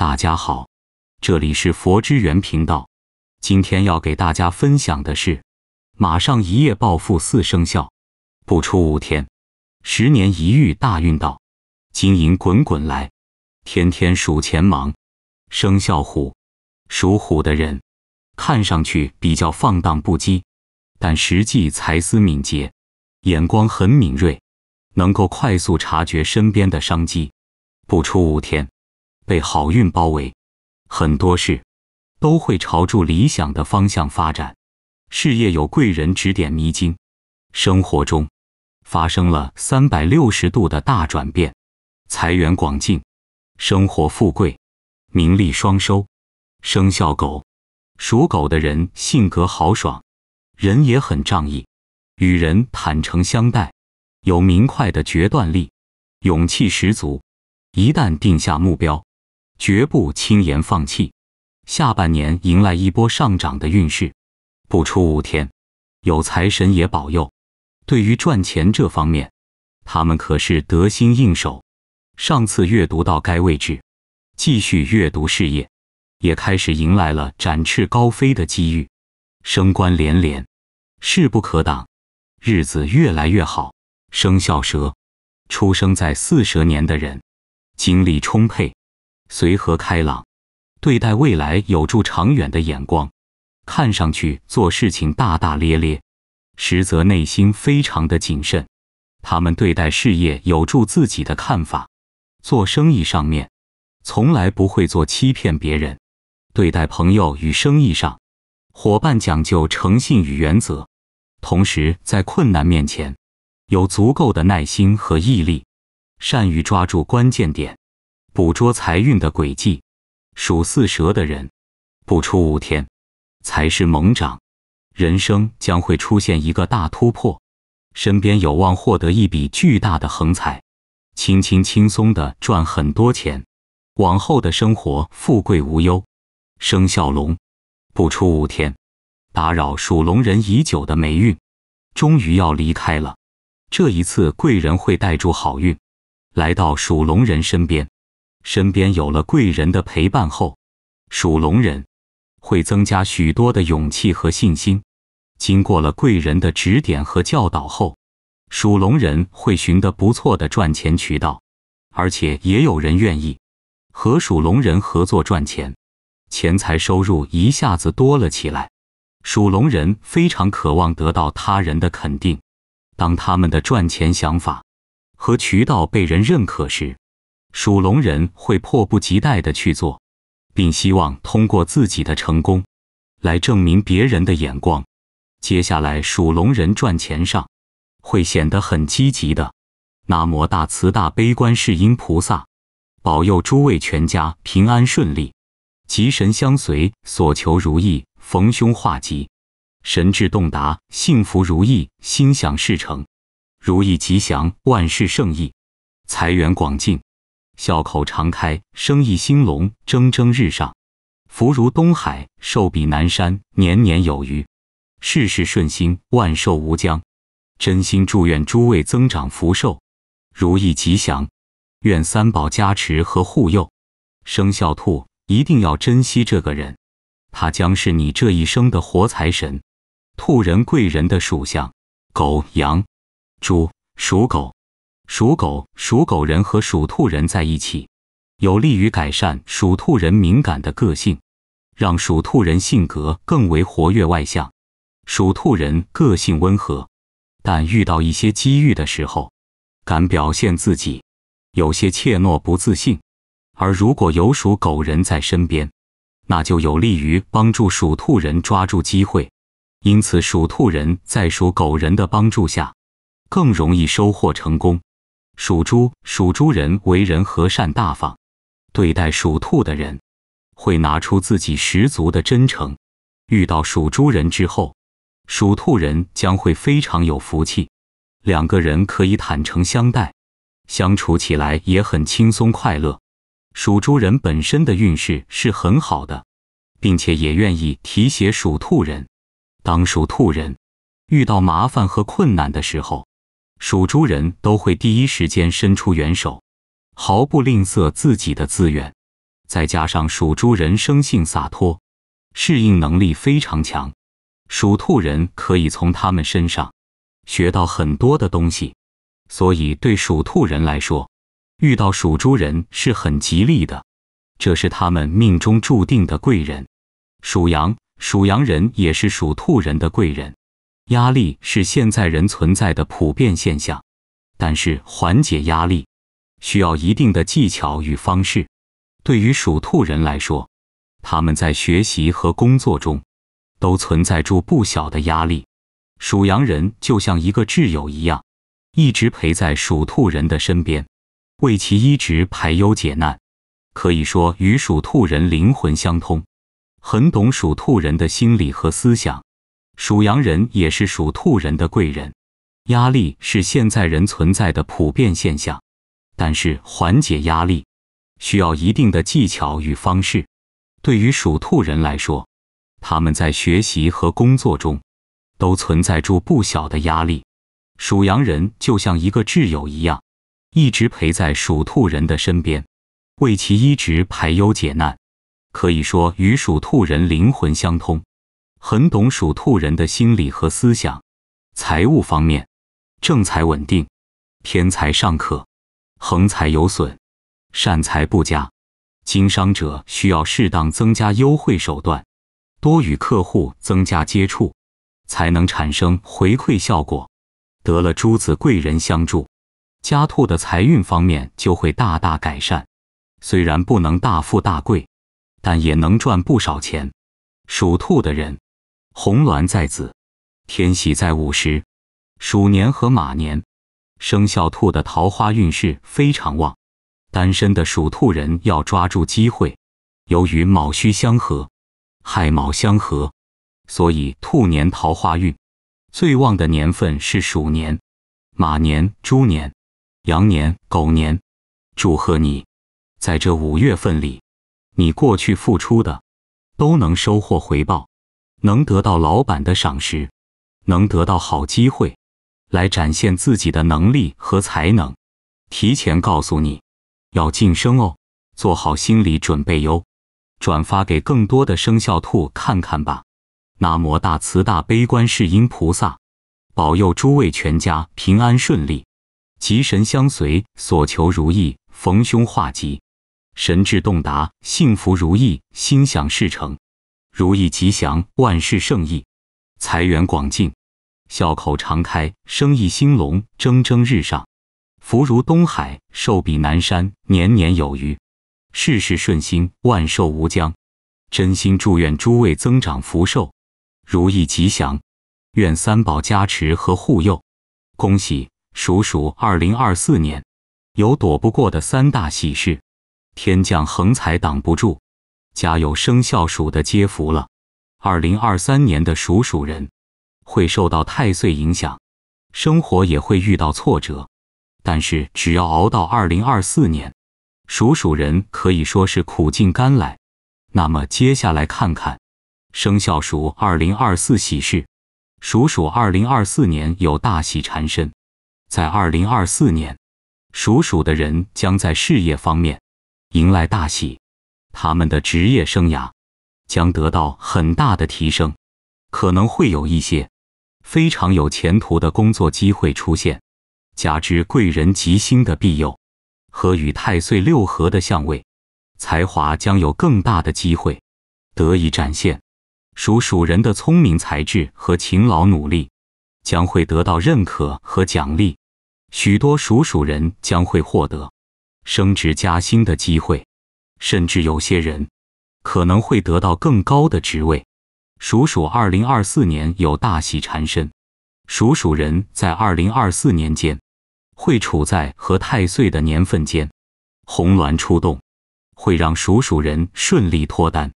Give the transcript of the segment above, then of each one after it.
大家好，这里是佛之源频道。今天要给大家分享的是，马上一夜暴富四生肖，不出五天，十年一遇大运到，金银滚滚来，天天数钱忙。生肖虎，属虎的人，看上去比较放荡不羁，但实际才思敏捷，眼光很敏锐，能够快速察觉身边的商机。不出五天。被好运包围，很多事都会朝住理想的方向发展，事业有贵人指点迷津，生活中发生了三百六十度的大转变，财源广进，生活富贵，名利双收。生肖狗，属狗的人性格豪爽，人也很仗义，与人坦诚相待，有明快的决断力，勇气十足，一旦定下目标。绝不轻言放弃，下半年迎来一波上涨的运势。不出五天，有财神爷保佑，对于赚钱这方面，他们可是得心应手。上次阅读到该位置，继续阅读事业，也开始迎来了展翅高飞的机遇，升官连连，势不可挡，日子越来越好。生肖蛇，出生在巳蛇年的人，精力充沛。随和开朗，对待未来有助长远的眼光，看上去做事情大大咧咧，实则内心非常的谨慎。他们对待事业有助自己的看法，做生意上面从来不会做欺骗别人。对待朋友与生意上，伙伴讲究诚信与原则，同时在困难面前有足够的耐心和毅力，善于抓住关键点。捕捉财运的轨迹，属巳蛇的人，不出五天，财势猛涨，人生将会出现一个大突破，身边有望获得一笔巨大的横财，轻轻轻松的赚很多钱，往后的生活富贵无忧。生肖龙，不出五天，打扰属龙人已久的霉运，终于要离开了。这一次贵人会带住好运，来到属龙人身边。身边有了贵人的陪伴后，属龙人会增加许多的勇气和信心。经过了贵人的指点和教导后，属龙人会寻得不错的赚钱渠道，而且也有人愿意和属龙人合作赚钱，钱财收入一下子多了起来。属龙人非常渴望得到他人的肯定，当他们的赚钱想法和渠道被人认可时。属龙人会迫不及待的去做，并希望通过自己的成功，来证明别人的眼光。接下来属龙人赚钱上，会显得很积极的。南无大慈大悲观世音菩萨，保佑诸位全家平安顺利，吉神相随，所求如意，逢凶化吉，神智洞达，幸福如意，心想事成，如意吉祥，万事胜意，财源广进。笑口常开，生意兴隆，蒸蒸日上，福如东海，寿比南山，年年有余，事事顺心，万寿无疆。真心祝愿诸位增长福寿，如意吉祥。愿三宝加持和护佑。生肖兔一定要珍惜这个人，他将是你这一生的活财神。兔人贵人的属相，狗、羊、猪属狗。属狗属狗人和属兔人在一起，有利于改善属兔人敏感的个性，让属兔人性格更为活跃外向。属兔人个性温和，但遇到一些机遇的时候，敢表现自己，有些怯懦不自信。而如果有属狗人在身边，那就有利于帮助属兔人抓住机会，因此属兔人在属狗人的帮助下，更容易收获成功。属猪属猪人为人和善大方，对待属兔的人，会拿出自己十足的真诚。遇到属猪人之后，属兔人将会非常有福气，两个人可以坦诚相待，相处起来也很轻松快乐。属猪人本身的运势是很好的，并且也愿意提携属兔人。当属兔人遇到麻烦和困难的时候。属猪人都会第一时间伸出援手，毫不吝啬自己的资源。再加上属猪人生性洒脱，适应能力非常强，属兔人可以从他们身上学到很多的东西。所以对属兔人来说，遇到属猪人是很吉利的，这是他们命中注定的贵人。属羊属羊人也是属兔人的贵人。压力是现在人存在的普遍现象，但是缓解压力需要一定的技巧与方式。对于属兔人来说，他们在学习和工作中都存在住不小的压力。属羊人就像一个挚友一样，一直陪在属兔人的身边，为其一直排忧解难。可以说与属兔人灵魂相通，很懂属兔人的心理和思想。属羊人也是属兔人的贵人，压力是现在人存在的普遍现象，但是缓解压力需要一定的技巧与方式。对于属兔人来说，他们在学习和工作中都存在住不小的压力。属羊人就像一个挚友一样，一直陪在属兔人的身边，为其一直排忧解难，可以说与属兔人灵魂相通。很懂属兔人的心理和思想，财务方面，正财稳定，偏财尚可，横财有损，善财不佳。经商者需要适当增加优惠手段，多与客户增加接触，才能产生回馈效果。得了诸子贵人相助，家兔的财运方面就会大大改善。虽然不能大富大贵，但也能赚不少钱。属兔的人。红鸾在子，天喜在午时，鼠年和马年，生肖兔的桃花运势非常旺。单身的属兔人要抓住机会。由于卯戌相合，亥卯相合，所以兔年桃花运最旺的年份是鼠年、马年、猪年、羊年、狗年。祝贺你，在这五月份里，你过去付出的都能收获回报。能得到老板的赏识，能得到好机会，来展现自己的能力和才能。提前告诉你，要晋升哦，做好心理准备哟。转发给更多的生肖兔看看吧。南无大慈大悲观世音菩萨，保佑诸位全家平安顺利，吉神相随，所求如意，逢凶化吉，神智洞达，幸福如意，心想事成。如意吉祥，万事胜意，财源广进，笑口常开，生意兴隆，蒸蒸日上，福如东海，寿比南山，年年有余，事事顺心，万寿无疆。真心祝愿诸位增长福寿，如意吉祥。愿三宝加持和护佑。恭喜鼠鼠二零二四年，有躲不过的三大喜事，天降横财挡不住。家有生肖鼠的接福了。二零二三年的属鼠人会受到太岁影响，生活也会遇到挫折。但是只要熬到二零二四年，属鼠人可以说是苦尽甘来。那么接下来看看生肖鼠二零二四喜事。属鼠二零二四年有大喜缠身，在二零二四年，属鼠的人将在事业方面迎来大喜。他们的职业生涯将得到很大的提升，可能会有一些非常有前途的工作机会出现。加之贵人吉星的庇佑和与太岁六合的相位，才华将有更大的机会得以展现。属鼠人的聪明才智和勤劳努力将会得到认可和奖励，许多属鼠人将会获得升职加薪的机会。甚至有些人可能会得到更高的职位。鼠鼠，二零二四年有大喜缠身。鼠鼠人在二零二四年间会处在和太岁的年份间，红鸾出动，会让鼠鼠人顺利脱单。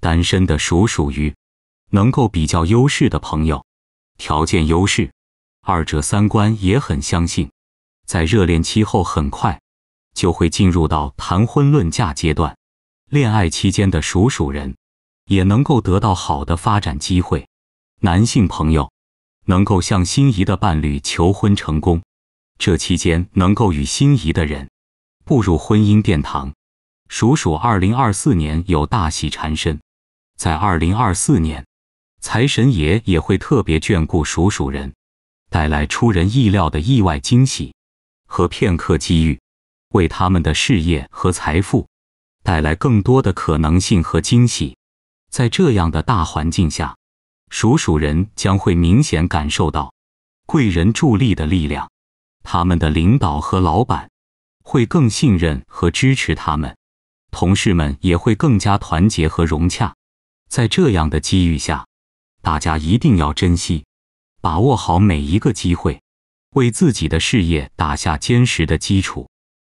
单身的鼠鼠鱼能够比较优势的朋友，条件优势，二者三观也很相信，在热恋期后很快。就会进入到谈婚论嫁阶段，恋爱期间的属鼠人也能够得到好的发展机会。男性朋友能够向心仪的伴侣求婚成功，这期间能够与心仪的人步入婚姻殿堂。属鼠2024年有大喜缠身，在2024年，财神爷也会特别眷顾属鼠人，带来出人意料的意外惊喜和片刻机遇。为他们的事业和财富带来更多的可能性和惊喜。在这样的大环境下，属鼠人将会明显感受到贵人助力的力量。他们的领导和老板会更信任和支持他们，同事们也会更加团结和融洽。在这样的机遇下，大家一定要珍惜，把握好每一个机会，为自己的事业打下坚实的基础。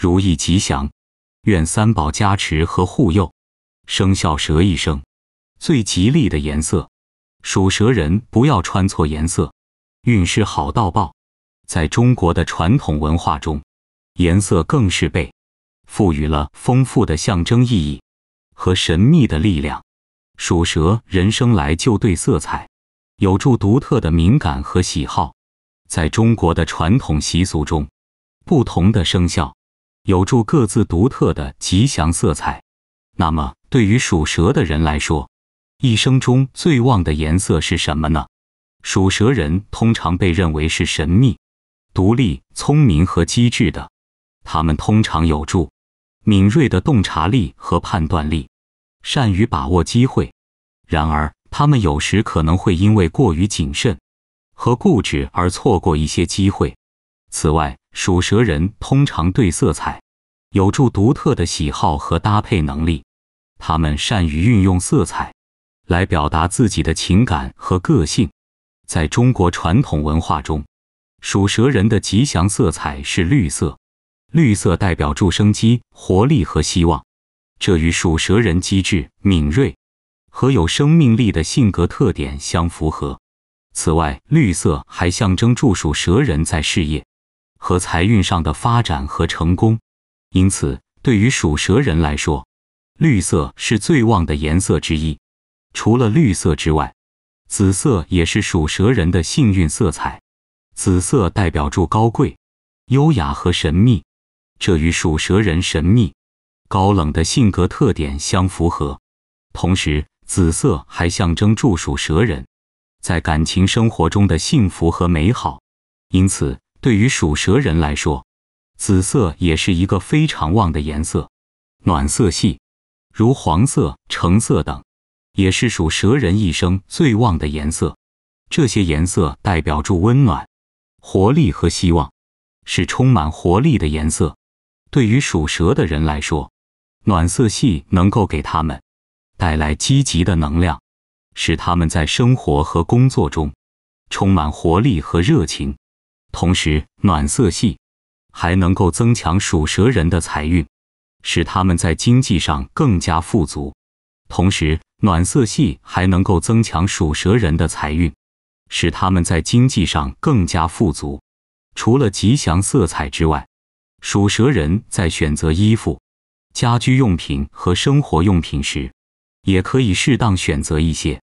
如意吉祥，愿三宝加持和护佑。生肖蛇一生最吉利的颜色，属蛇人不要穿错颜色，运势好到爆。在中国的传统文化中，颜色更是被赋予了丰富的象征意义和神秘的力量。属蛇人生来就对色彩有着独特的敏感和喜好。在中国的传统习俗中，不同的生肖。有助各自独特的吉祥色彩。那么，对于属蛇的人来说，一生中最旺的颜色是什么呢？属蛇人通常被认为是神秘、独立、聪明和机智的。他们通常有助敏锐的洞察力和判断力，善于把握机会。然而，他们有时可能会因为过于谨慎和固执而错过一些机会。此外，属蛇人通常对色彩有助独特的喜好和搭配能力，他们善于运用色彩来表达自己的情感和个性。在中国传统文化中，属蛇人的吉祥色彩是绿色，绿色代表助生机、活力和希望，这与属蛇人机智、敏锐和有生命力的性格特点相符合。此外，绿色还象征住属蛇人在事业。和财运上的发展和成功，因此对于属蛇人来说，绿色是最旺的颜色之一。除了绿色之外，紫色也是属蛇人的幸运色彩。紫色代表住高贵、优雅和神秘，这与属蛇人神秘、高冷的性格特点相符合。同时，紫色还象征住属蛇人在感情生活中的幸福和美好。因此。对于属蛇人来说，紫色也是一个非常旺的颜色，暖色系，如黄色、橙色等，也是属蛇人一生最旺的颜色。这些颜色代表住温暖、活力和希望，是充满活力的颜色。对于属蛇的人来说，暖色系能够给他们带来积极的能量，使他们在生活和工作中充满活力和热情。同时，暖色系还能够增强属蛇人的财运，使他们在经济上更加富足。同时，暖色系还能够增强属蛇人的财运，使他们在经济上更加富足。除了吉祥色彩之外，属蛇人在选择衣服、家居用品和生活用品时，也可以适当选择一些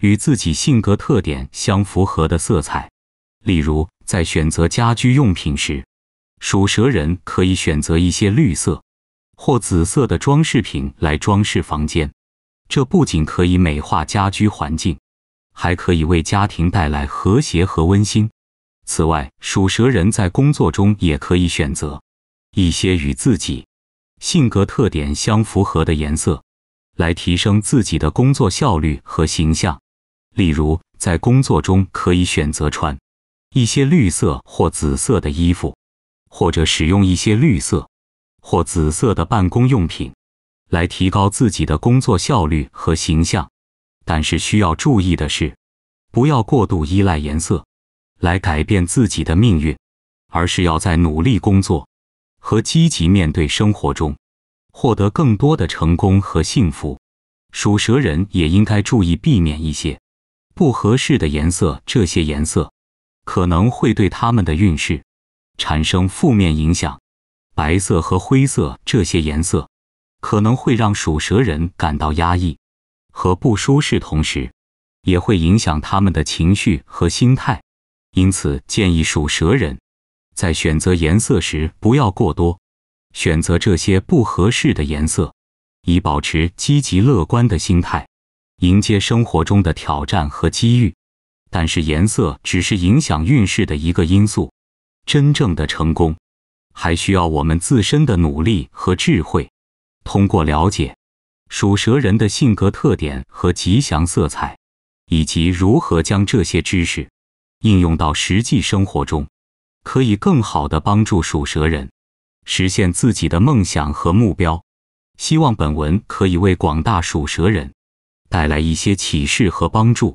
与自己性格特点相符合的色彩。例如，在选择家居用品时，属蛇人可以选择一些绿色或紫色的装饰品来装饰房间，这不仅可以美化家居环境，还可以为家庭带来和谐和温馨。此外，属蛇人在工作中也可以选择一些与自己性格特点相符合的颜色，来提升自己的工作效率和形象。例如，在工作中可以选择穿。一些绿色或紫色的衣服，或者使用一些绿色或紫色的办公用品，来提高自己的工作效率和形象。但是需要注意的是，不要过度依赖颜色来改变自己的命运，而是要在努力工作和积极面对生活中，获得更多的成功和幸福。属蛇人也应该注意避免一些不合适的颜色，这些颜色。可能会对他们的运势产生负面影响。白色和灰色这些颜色可能会让属蛇人感到压抑和不舒适，同时也会影响他们的情绪和心态。因此，建议属蛇人在选择颜色时不要过多选择这些不合适的颜色，以保持积极乐观的心态，迎接生活中的挑战和机遇。但是颜色只是影响运势的一个因素，真正的成功还需要我们自身的努力和智慧。通过了解属蛇人的性格特点和吉祥色彩，以及如何将这些知识应用到实际生活中，可以更好地帮助属蛇人实现自己的梦想和目标。希望本文可以为广大属蛇人带来一些启示和帮助。